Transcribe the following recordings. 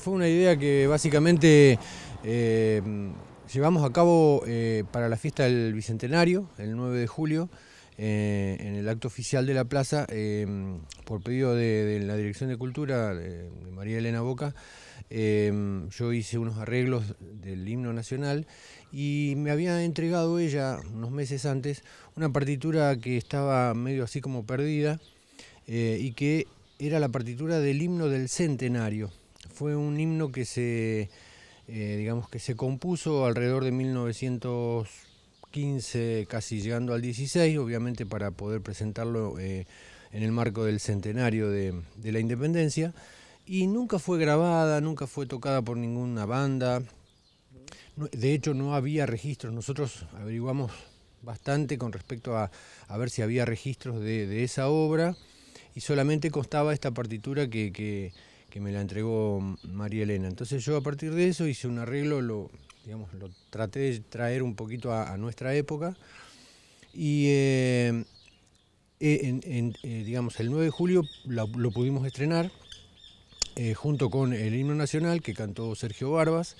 Fue una idea que básicamente eh, llevamos a cabo eh, para la fiesta del Bicentenario, el 9 de julio, eh, en el acto oficial de la plaza, por pedido de, de, la Dirección de Cultura, de María Elena Boca, yo hice unos arreglos del himno nacional y me había entregado ella, unos meses antes, una partitura que estaba medio así como perdida y que era la partitura del himno del centenario fue un himno que se, eh, digamos que se compuso alrededor de 1915, casi llegando al 16, obviamente para poder presentarlo eh, en el marco del centenario de, la independencia, y nunca fue grabada, nunca fue tocada por ninguna banda. De hecho, no había registros. Nosotros averiguamos bastante con respecto a, ver si había registros de, esa obra y solamente constaba esta partitura que que me la entregó María Elena. Entonces yo a partir de eso hice un arreglo, lo, digamos, lo traté de traer un poquito a, nuestra época. Y eh, eh, en, eh, digamos, el 9 de julio lo, pudimos estrenar junto con el himno nacional que cantó Sergio Barbas.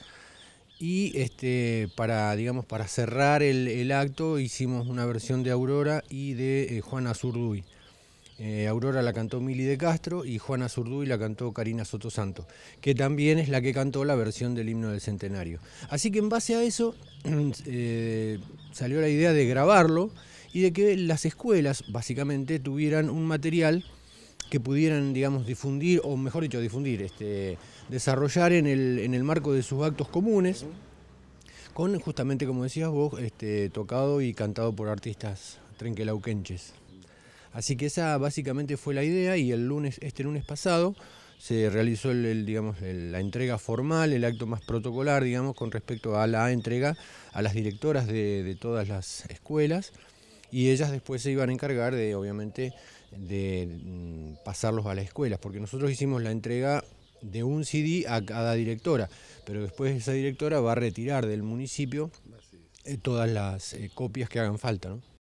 Y este, para, digamos, para cerrar el, el acto hicimos una versión de Aurora y de Juana Zurduy. Eh, Aurora la cantó Mili de Castro y Juana Zurduy la cantó Karina Sotosanto, que también es la que cantó la versión del himno del centenario. Así que en base a eso eh, salió la idea de grabarlo y de que las escuelas básicamente tuvieran un material que pudieran, digamos, difundir, o mejor dicho, difundir, este, desarrollar en el, marco de sus actos comunes con justamente como decías vos, este, tocado y cantado por artistas trenquelauquenches. Así que esa básicamente fue la idea y el lunes, este lunes pasado, se realizó el, digamos, la entrega formal, el acto más protocolar, digamos, con respecto a la entrega a las directoras de, todas las escuelas y ellas después se iban a encargar de, obviamente, de mm, pasarlos a las escuelas, porque nosotros hicimos la entrega de un CD a cada directora, pero después esa directora va a retirar del municipio eh, todas las eh, copias que hagan falta, ¿no?